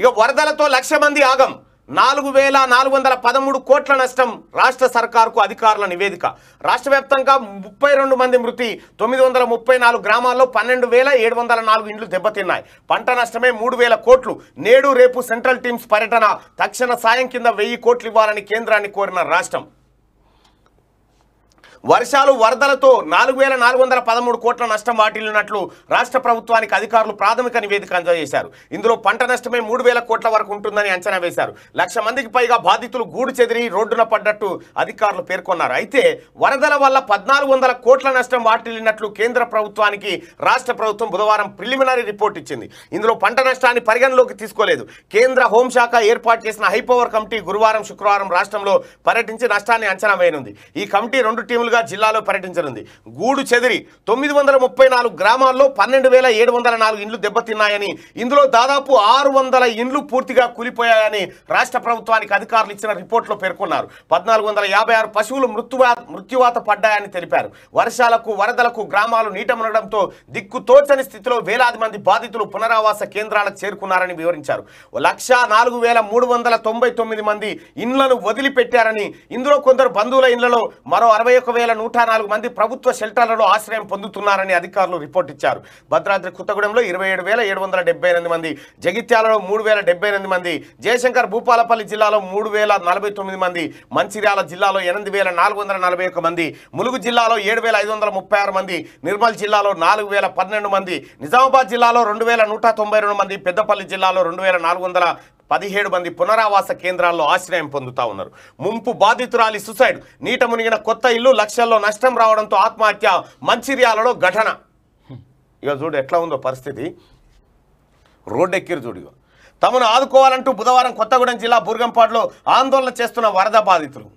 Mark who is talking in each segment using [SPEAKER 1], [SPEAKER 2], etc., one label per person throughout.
[SPEAKER 1] ఇక వరదలతో లక్ష మంది ఆగం నాలుగు వేల నాలుగు వందల పదమూడు కోట్ల నష్టం రాష్ట్ర సర్కార్కు అధికారుల నివేదిక రాష్ట్ర వ్యాప్తంగా ముప్పై రెండు మంది మృతి తొమ్మిది వందల ముప్పై నాలుగు గ్రామాల్లో పన్నెండు వేల ఏడు వందల నాలుగు ఇండ్లు దెబ్బతిన్నాయి పంట నష్టమే మూడు వేల కోట్లు నేడు రేపు సెంట్రల్ టీమ్స్ పర్యటన తక్షణ సాయం కింద వెయ్యి కోట్లు ఇవ్వాలని కేంద్రాన్ని కోరిన రాష్ట్రం వర్షాలు వరదలతో నాలుగు వేల నాలుగు వందల పదమూడు కోట్ల నష్టం వాటిల్లినట్లు రాష్ట్ర ప్రభుత్వానికి అధికారులు ప్రాథమిక నివేదిక అందజేశారు ఇందులో పంట నష్టమే మూడు వేల కోట్ల వరకు ఉంటుందని అంచనా వేశారు లక్ష మందికి పైగా బాధితులు గూడు చెదిరి రోడ్డున పడ్డట్టు అధికారులు పేర్కొన్నారు అయితే వరదల వల్ల పద్నాలుగు వందల కోట్ల నష్టం వాటిల్లినట్లు కేంద్ర ప్రభుత్వానికి రాష్ట్ర ప్రభుత్వం బుధవారం ప్రిలిమినరీ రిపోర్ట్ ఇచ్చింది ఇందులో పంట నష్టాన్ని పరిగణలోకి తీసుకోలేదు కేంద్ర హోంశాఖ ఏర్పాటు చేసిన హైపవర్ కమిటీ గురువారం శుక్రవారం రాష్ట్రంలో పర్యటించి నష్టాన్ని అంచనా వేయనుంది ఈ కమిటీ రెండు టీములు రోజులుగా జిల్లాలో పర్యటించనుంది గూడు చెదిరి తొమ్మిది వందల ముప్పై నాలుగు గ్రామాల్లో పన్నెండు వేల ఏడు వందల నాలుగు ఇండ్లు దెబ్బతిన్నాయని ఇందులో దాదాపు ఆరు వందల ఇండ్లు పూర్తిగా కూలిపోయాయని రాష్ట్ర ప్రభుత్వానికి అధికారులు ఇచ్చిన లో పేర్కొన్నారు పద్నాలుగు వందల యాభై ఆరు పశువులు మృత్యువా మృత్యువాత పడ్డాయని తెలిపారు వర్షాలకు వరదలకు గ్రామాలు దిక్కు తోచని స్థితిలో వేలాది మంది బాధితులు పునరావాస కేంద్రాలకు చేరుకున్నారని వివరించారు లక్ష నాలుగు వేల మూడు వందల తొంభై తొమ్మిది మంది ఇండ్లను వదిలిపెట్టారని ఇందులో కొందరు బంధువుల ఇండ్లలో మరో అరవై వేల నూట నాలుగు మంది ప్రభుత్వ షెల్టర్లలో ఆశ్రయం పొందుతున్నారని అధికారులు రిపోర్ట్ ఇచ్చారు భద్రాద్రి కుత్తగూడెంలో ఇరవై ఏడు వేల ఏడు వందల డెబ్బై ఎనిమిది మంది జగిత్యాలలో మూడు వేల డెబ్బై ఎనిమిది మంది జయశంకర్ భూపాలపల్లి జిల్లాలో మూడు వేల నలభై తొమ్మిది మంది మంచిర్యాల జిల్లాలో ఎనిమిది వేల నాలుగు వందల నలభై ఒక్క మంది ములుగు జిల్లాలో ఏడు వేల ఐదు వందల ముప్పై ఆరు మంది నిర్మల్ జిల్లాలో నాలుగు వేల పన్నెండు మంది నిజామాబాద్ జిల్లాలో రెండు వేల నూట తొంభై రెండు మంది పెద్దపల్లి జిల్లాలో రెండు వేల నాలుగు వందల పదిహేడు మంది పునరావాస కేంద్రాల్లో ఆశ్రయం పొందుతా ఉన్నారు ముంపు బాధితురాలి సుసైడ్ నీట మునిగిన కొత్త ఇల్లు లక్షల్లో నష్టం రావడంతో ఆత్మహత్య మంచిర్యాలలో ఘటన ఇక చూడు ఎట్లా ఉందో పరిస్థితి రోడ్డెక్కిరు చూడు తమను ఆదుకోవాలంటూ బుధవారం కొత్తగూడెం జిల్లా బుర్గంపాడులో ఆందోళన చేస్తున్న వరద బాధితులు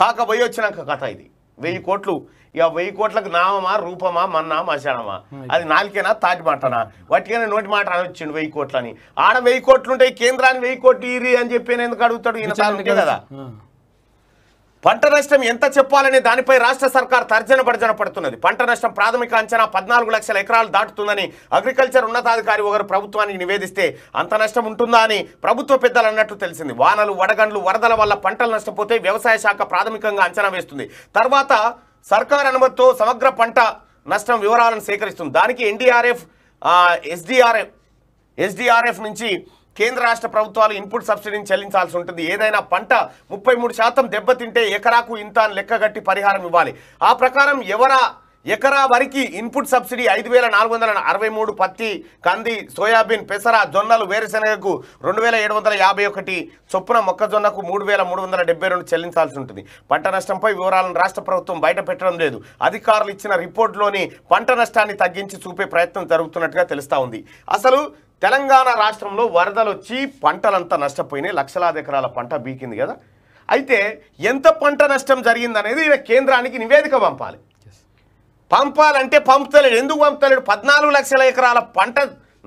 [SPEAKER 1] కాక వచ్చినాక కథ ఇది వెయ్యి కోట్లు ఇక వెయ్యి కోట్లకు నామమా రూపమా మన్నా మశానమా అది నాలుకేనా తాటి మాటనా వాటికైనా నోటి మాట అనొచ్చిండు వెయ్యి కోట్లని ఆడ వెయ్యి కోట్లుంటే కేంద్రాన్ని వెయ్యి కోట్లు ఇరి అని చెప్పి ఎందుకు అడుగుతాడు ఈయన కదా పంట నష్టం ఎంత చెప్పాలనే దానిపై రాష్ట్ర సర్కార్ తర్జన భర్జన పడుతున్నది పంట నష్టం ప్రాథమిక అంచనా పద్నాలుగు లక్షల ఎకరాలు దాటుతుందని అగ్రికల్చర్ ఉన్నతాధికారి ఒకరు ప్రభుత్వానికి నివేదిస్తే అంత నష్టం ఉంటుందా అని ప్రభుత్వ పెద్దలు అన్నట్టు తెలిసింది వానలు వడగండ్లు వరదల వల్ల పంటలు నష్టపోతే వ్యవసాయ శాఖ ప్రాథమికంగా అంచనా వేస్తుంది తర్వాత సర్కార్ అనుమతితో సమగ్ర పంట నష్టం వివరాలను సేకరిస్తుంది దానికి ఎన్డీఆర్ఎఫ్ ఎస్డిఆర్ఎఫ్ ఎస్డిఆర్ఎఫ్ నుంచి కేంద్ర రాష్ట్ర ప్రభుత్వాలు ఇన్పుట్ సబ్సిడీని చెల్లించాల్సి ఉంటుంది ఏదైనా పంట ముప్పై మూడు శాతం దెబ్బతింటే ఎకరాకు ఇంత లెక్కగట్టి పరిహారం ఇవ్వాలి ఆ ప్రకారం ఎవరా ఎకరా వరికి ఇన్పుట్ సబ్సిడీ ఐదు వేల నాలుగు వందల అరవై మూడు పత్తి కంది సోయాబీన్ పెసర జొన్నలు వేరుశనగకు రెండు వేల ఏడు వందల యాభై ఒకటి చొప్పున మొక్కజొన్నకు మూడు వేల మూడు వందల డెబ్బై రెండు చెల్లించాల్సి ఉంటుంది పంట నష్టంపై వివరాలను రాష్ట్ర ప్రభుత్వం బయట పెట్టడం లేదు అధికారులు ఇచ్చిన రిపోర్టులోని పంట నష్టాన్ని తగ్గించి చూపే ప్రయత్నం జరుగుతున్నట్టుగా తెలుస్తూ ఉంది అసలు తెలంగాణ రాష్ట్రంలో వరదలు వచ్చి పంటలంతా నష్టపోయినాయి లక్షలాది ఎకరాల పంట బీకింది కదా అయితే ఎంత పంట నష్టం జరిగిందనేది కేంద్రానికి నివేదిక పంపాలి పంపాలంటే పంపుతలేడు ఎందుకు పంపుతలేడు పద్నాలుగు లక్షల ఎకరాల పంట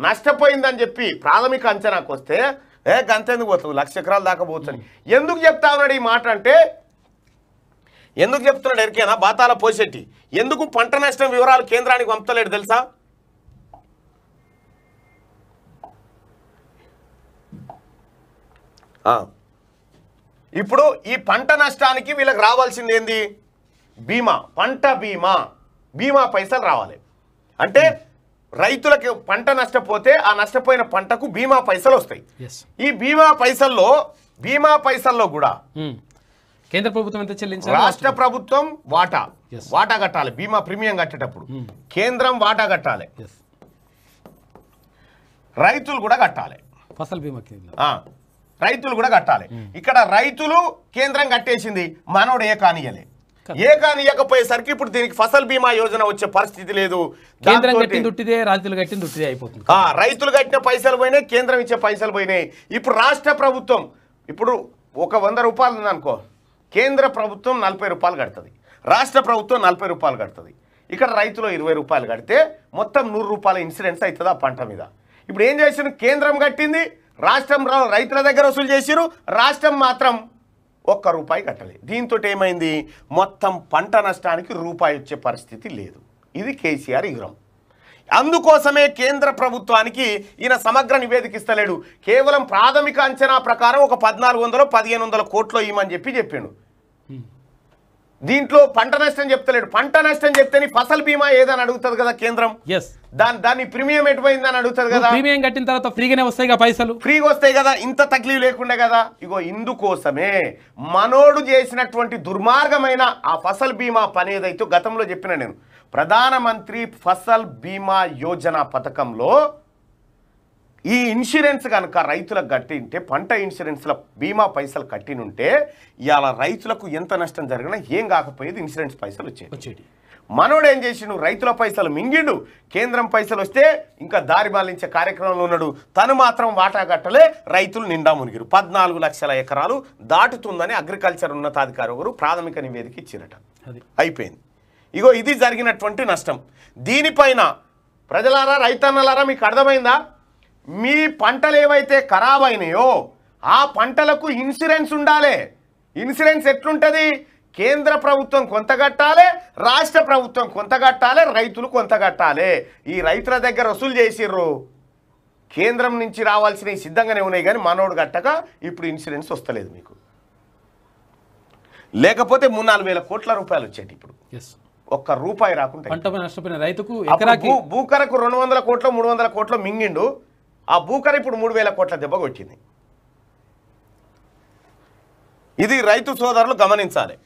[SPEAKER 1] నష్టపోయిందని చెప్పి ప్రాథమిక అంచనాకు వస్తే ఏ గంతెందుకు పోతుంది లక్ష ఎకరాలు దాకా పోతుంది ఎందుకు చెప్తా ఉన్నాడు ఈ మాట అంటే ఎందుకు చెప్తున్నాడు ఎరికేనా బాతాల పోసెట్టి ఎందుకు పంట నష్టం వివరాలు కేంద్రానికి పంపుతలేడు తెలుసా ఇప్పుడు ఈ పంట నష్టానికి వీళ్ళకి రావాల్సింది ఏంది బీమా పంట బీమా బీమా పైసలు రావాలి అంటే hmm. రైతులకి పంట నష్టపోతే ఆ నష్టపోయిన పంటకు బీమా పైసలు వస్తాయి ఈ బీమా పైసల్లో బీమా పైసల్లో కూడా hmm. కేంద్ర ప్రభుత్వం ఎంత చెల్లించాలి రాష్ట్ర ప్రభుత్వం వాటా వాటా కట్టాలి బీమా ప్రీమియం కట్టేటప్పుడు hmm. కేంద్రం వాటా కట్టాలి రైతులు కూడా కట్టాలి ఫసల్ బీమా రైతులు కూడా కట్టాలి ఇక్కడ రైతులు కేంద్రం కట్టేసింది మనోడు ఏ కానియలే ఏ ఇవ్వకపోయేసరికి ఇప్పుడు దీనికి ఫసల్ బీమా యోజన వచ్చే పరిస్థితి లేదు కేంద్రం రైతులు కట్టింది అయిపోతుంది రైతులు కట్టిన పైసలు పోయినాయి కేంద్రం ఇచ్చే పైసలు పోయినాయి ఇప్పుడు రాష్ట్ర ప్రభుత్వం ఇప్పుడు ఒక వంద రూపాయలు ఉందనుకో కేంద్ర ప్రభుత్వం నలభై రూపాయలు కడుతుంది రాష్ట్ర ప్రభుత్వం నలభై రూపాయలు కడుతుంది ఇక్కడ రైతులు ఇరవై రూపాయలు కడితే మొత్తం నూరు రూపాయల ఇన్సూరెన్స్ అవుతుంది ఆ పంట మీద ఇప్పుడు ఏం చేసిన కేంద్రం కట్టింది రాష్ట్రం రైతుల దగ్గర వసూలు చేసిరు రాష్ట్రం మాత్రం ఒక్క రూపాయి కట్టలేదు దీంతో ఏమైంది మొత్తం పంట నష్టానికి రూపాయి వచ్చే పరిస్థితి లేదు ఇది కేసీఆర్ ఇగురం అందుకోసమే కేంద్ర ప్రభుత్వానికి ఈయన సమగ్ర నివేదిక ఇస్తలేడు కేవలం ప్రాథమిక అంచనా ప్రకారం ఒక పద్నాలుగు వందలో పదిహేను వందల కోట్లో ఇవ్వమని చెప్పి చెప్పాడు దీంట్లో పంట నష్టం చెప్తలేడు పంట నష్టం చెప్తే ఫసల్ బీమా ఏదని అడుగుతుంది కదా కేంద్రం ఎస్ దాని దాని ప్రీమియం ఎటుపోయింది అని అడుగుతుంది కదా ప్రీమియం కట్టిన తర్వాత ఫ్రీగానే వస్తాయి పైసలు ఫ్రీగా వస్తాయి కదా ఇంత తక్లీఫ్ లేకుండా కదా ఇగో ఇందుకోసమే మనోడు చేసినటువంటి దుర్మార్గమైన ఆ ఫసల్ బీమా పని ఏదైతే గతంలో చెప్పిన నేను ప్రధానమంత్రి ఫసల్ బీమా యోజన పథకంలో ఈ ఇన్సూరెన్స్ కనుక రైతులకు కట్టింటే పంట ఇన్సూరెన్స్లో బీమా పైసలు కట్టినుంటే ఇవాళ రైతులకు ఎంత నష్టం జరిగినా ఏం కాకపోయేది ఇన్సూరెన్స్ పైసలు వచ్చేది మనోడు ఏం చేసిండు రైతుల పైసలు మింగిండు కేంద్రం పైసలు వస్తే ఇంకా దారి బాలించే కార్యక్రమంలో ఉన్నాడు తను మాత్రం వాటా కట్టలే రైతులు నిండా మునిగిరు పద్నాలుగు లక్షల ఎకరాలు దాటుతుందని అగ్రికల్చర్ ఉన్నతాధికారి ఒకరు ప్రాథమిక నివేదిక ఇచ్చినట అయిపోయింది ఇగో ఇది జరిగినటువంటి నష్టం దీనిపైన ప్రజలారా రైతన్నలారా మీకు అర్థమైందా మీ పంటలు ఏవైతే ఖరాబ్ అయినాయో ఆ పంటలకు ఇన్సూరెన్స్ ఉండాలి ఇన్సూరెన్స్ ఎట్లుంటుంది కేంద్ర ప్రభుత్వం కొంత కట్టాలి రాష్ట్ర ప్రభుత్వం కొంత కట్టాలి రైతులు కొంత కట్టాలి ఈ రైతుల దగ్గర వసూలు చేసిర్రు కేంద్రం నుంచి రావాల్సినవి సిద్ధంగానే ఉన్నాయి కానీ మనోడు కట్టక ఇప్పుడు ఇన్సూరెన్స్ వస్తలేదు మీకు లేకపోతే మూడు నాలుగు వేల కోట్ల రూపాయలు వచ్చాయి ఇప్పుడు ఒక్క రూపాయి రాకుండా పంట నష్టపోయిన రైతుకు భూకరకు రెండు వందల కోట్లు మూడు వందల కోట్లు మింగిండు ఆ భూకర ఇప్పుడు మూడు వేల కోట్ల దెబ్బకు వచ్చింది ఇది రైతు సోదరులు గమనించాలి